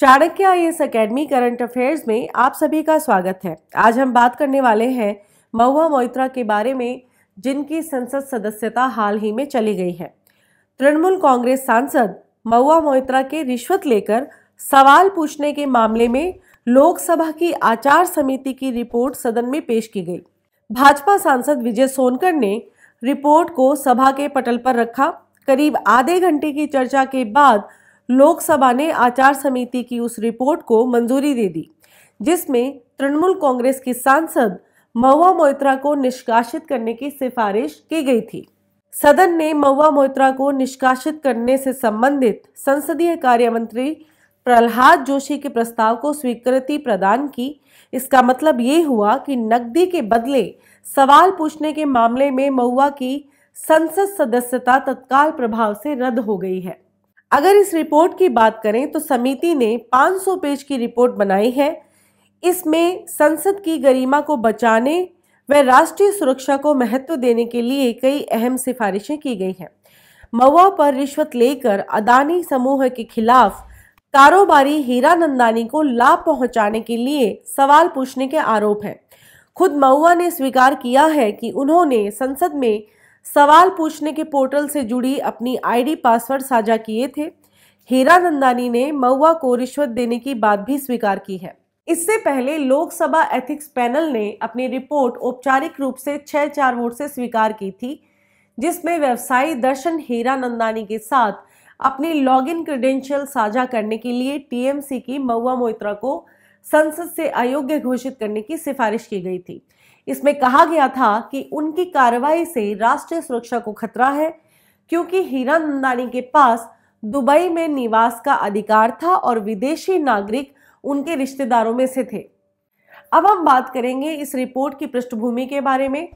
Chanakya I S academy current affairs में आप सभी का स्वागत है आज हम बात करने वाले हैं महुआ मोइत्रा के बारे में जिनकी संसद सदस्यता हाल ही में चली गई है तृणमूल कांग्रेस सांसद महुआ मोइत्रा के रिश्वत लेकर सवाल पूछने के मामले में लोकसभा की आचार समिति की रिपोर्ट सदन में पेश की गई भाजपा सांसद विजय सोनकर ने रिपोर्ट को सभा के पटल पर रखा करीब आधे घंटे की चर्चा के बाद लोकसभा ने आचार समिति की उस रिपोर्ट को मंजूरी दे दी जिसमें तृणमूल कांग्रेस की सांसद महुआ मोहित्रा को निष्कासित करने की सिफारिश की गई थी सदन ने महुआ मोहित्रा को निष्कासित करने से संबंधित संसदीय कार्य मंत्री प्रहलाद जोशी के प्रस्ताव को स्वीकृति प्रदान की इसका मतलब ये हुआ कि नकदी के बदले सवाल पूछने के मामले में महुआ की संसद सदस्यता तत्काल प्रभाव से रद्द हो गई है अगर इस रिपोर्ट की बात करें तो समिति ने 500 पेज की रिपोर्ट बनाई है इसमें संसद की गरिमा को बचाने व राष्ट्रीय सुरक्षा को महत्व देने के लिए कई अहम सिफारिशें की गई हैं मऊआ पर रिश्वत लेकर अदानी समूह के खिलाफ कारोबारी हीरानंदानी को लाभ पहुंचाने के लिए सवाल पूछने के आरोप हैं खुद मऊआ ने स्वीकार किया है कि उन्होंने संसद में सवाल पूछने के पोर्टल से जुड़ी अपनी आईडी पासवर्ड साझा किए थे हीरा नंदानी ने मऊआ को रिश्वत देने की बात भी स्वीकार की है इससे पहले लोकसभा एथिक्स पैनल ने अपनी रिपोर्ट औपचारिक रूप से छह चार वोट से स्वीकार की थी जिसमें व्यवसायी दर्शन हीरा नंदानी के साथ अपनी लॉगिन क्रेडेंशियल साझा करने के लिए टीएमसी की मऊआ मोइत्रा को संसद से अयोग्य घोषित करने की सिफारिश की गई थी इसमें कहा गया था कि उनकी कार्रवाई से राष्ट्रीय सुरक्षा को खतरा है क्योंकि हीरा नंदानी के पास दुबई में निवास का अधिकार था और विदेशी नागरिक उनके रिश्तेदारों में से थे अब हम बात करेंगे इस रिपोर्ट की पृष्ठभूमि के बारे में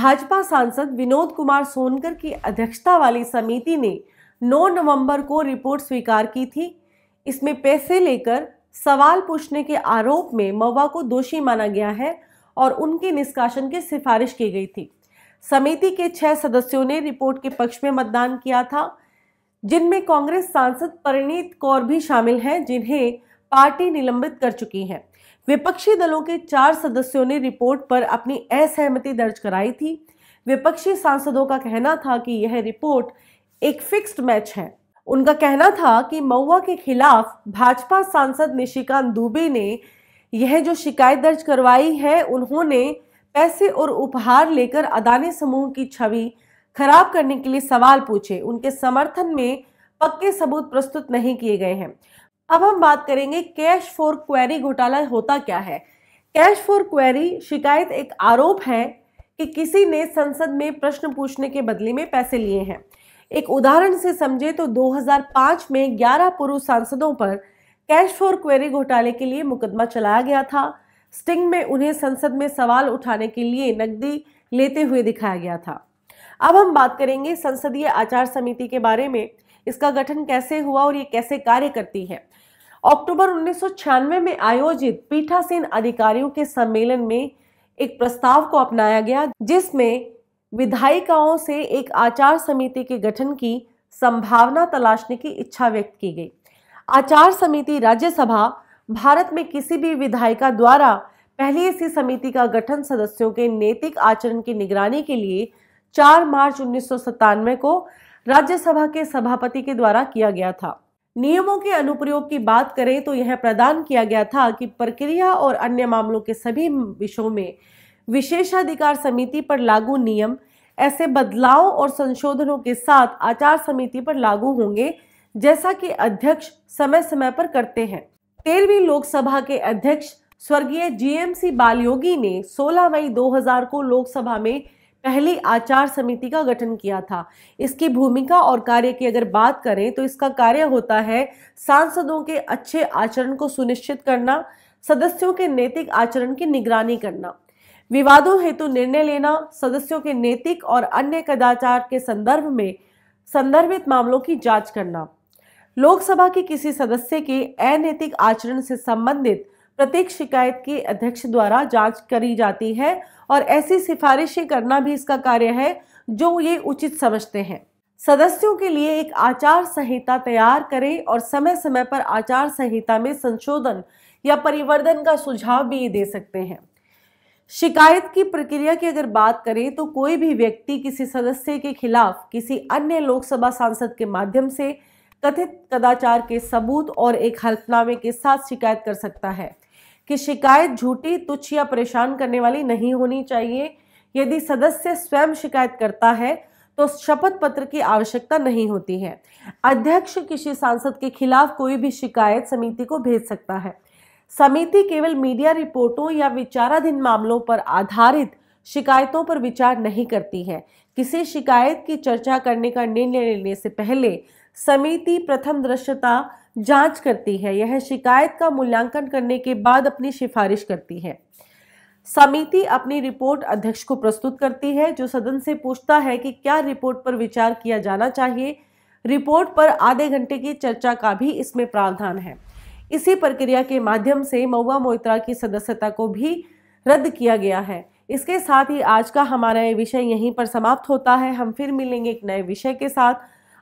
भाजपा सांसद विनोद कुमार सोनकर की अध्यक्षता वाली समिति ने 9 नवंबर को रिपोर्ट स्वीकार की थी इसमें पैसे लेकर सवाल पूछने के आरोप में मवा को दोषी माना गया है और उनके निष्कासन की सिफारिश की गई थी समिति के छह सदस्यों ने रिपोर्ट के पक्ष में मतदान किया था जिनमें कांग्रेस सांसद परिणीत कौर भी शामिल हैं जिन्हें पार्टी निलंबित कर चुकी है विपक्षी दलों के चार सदस्यों ने रिपोर्ट पर अपनी असहमति दर्ज कराई थी विपक्षी सांसदों का कहना था कि यह रिपोर्ट एक फिक्स्ड मैच है उनका कहना था कि मऊआ के खिलाफ भाजपा सांसद निशिकांत दुबे ने यह जो शिकायत दर्ज करवाई है उन्होंने पैसे और उपहार लेकर अदानी समूह की छवि खराब करने के लिए सवाल पूछे उनके समर्थन में पक्के सबूत प्रस्तुत नहीं किए गए हैं अब हम बात करेंगे कैश फॉर क्वेरी घोटाला होता क्या है कैश फॉर क्वेरी शिकायत एक आरोप है कि किसी ने संसद में प्रश्न पूछने के बदले में पैसे लिए हैं एक उदाहरण से समझे तो 2005 में 11 पूर्व सांसदों पर कैश फॉर क्वेरी घोटाले के लिए मुकदमा चलाया गया था स्टिंग में उन्हें संसद में सवाल उठाने के लिए नकदी लेते हुए दिखाया गया था अब हम बात करेंगे संसदीय आचार समिति के बारे में इसका गठन कैसे हुआ और ये कैसे कार्य करती है अक्टूबर उन्नीस में आयोजित पीठासीन अधिकारियों के सम्मेलन में एक प्रस्ताव को अपनाया गया जिसमें विधायिकाओं से एक आचार समिति के गठन की संभावना तलाशने की इच्छा व्यक्त की गई आचार समिति राज्यसभा भारत में किसी भी विधायिका द्वारा पहली इसी समिति का गठन सदस्यों के नैतिक आचरण की निगरानी के लिए 4 मार्च उन्नीस को राज्यसभा के सभापति के द्वारा किया गया था नियमों के अनुप्रयोग की बात करें तो यह प्रदान किया गया था कि प्रक्रिया और अन्य मामलों के सभी विषयों में विशेषाधिकार समिति पर लागू नियम ऐसे बदलाव और संशोधनों के साथ आचार समिति पर लागू होंगे जैसा कि अध्यक्ष समय समय पर करते हैं तेरहवीं लोकसभा के अध्यक्ष स्वर्गीय जीएमसी बालयोगी ने 16 मई 2000 को लोकसभा में पहली आचार समिति का गठन किया था इसकी भूमिका और कार्य की अगर बात करें तो इसका कार्य होता है सांसदों के अच्छे आचरण को सुनिश्चित करना सदस्यों के नैतिक आचरण की निगरानी करना विवादों हेतु निर्णय लेना सदस्यों के नैतिक और अन्य कदाचार के संदर्भ में संदर्भित मामलों की जांच करना लोकसभा के किसी सदस्य के अनैतिक आचरण से संबंधित प्रत्येक शिकायत की अध्यक्ष द्वारा जांच करी जाती है और ऐसी सिफारिशें करना भी इसका कार्य है जो ये उचित समझते हैं सदस्यों के लिए एक आचार संहिता तैयार करें और समय समय पर आचार संहिता में संशोधन या परिवर्तन का सुझाव भी दे सकते हैं शिकायत की प्रक्रिया की अगर बात करें तो कोई भी व्यक्ति किसी सदस्य के खिलाफ किसी अन्य लोकसभा सांसद के माध्यम से कथित कदाचार के सबूत और एक हल्फनामे के साथ शिकायत कर सकता है कि शिकायत झूठी तुच्छ या परेशान करने वाली नहीं होनी चाहिए यदि सदस्य स्वयं शिकायत करता है तो शपथ पत्र की आवश्यकता नहीं होती है अध्यक्ष किसी सांसद के खिलाफ कोई भी शिकायत समिति को भेज सकता है समिति केवल मीडिया रिपोर्टों या विचाराधीन मामलों पर आधारित शिकायतों पर विचार नहीं करती है किसी शिकायत की चर्चा करने का निर्णय लेने से पहले समिति प्रथम दृश्यता जांच करती है यह शिकायत का मूल्यांकन करने के बाद अपनी सिफारिश करती है समिति अपनी रिपोर्ट अध्यक्ष को प्रस्तुत करती है जो सदन से पूछता है कि क्या रिपोर्ट पर विचार किया जाना चाहिए रिपोर्ट पर आधे घंटे की चर्चा का भी इसमें प्रावधान है इसी प्रक्रिया के माध्यम से मऊआ मोइत्रा की सदस्यता को भी रद्द किया गया है इसके साथ ही आज का हमारा ये विषय यहीं पर समाप्त होता है हम फिर मिलेंगे एक नए विषय के साथ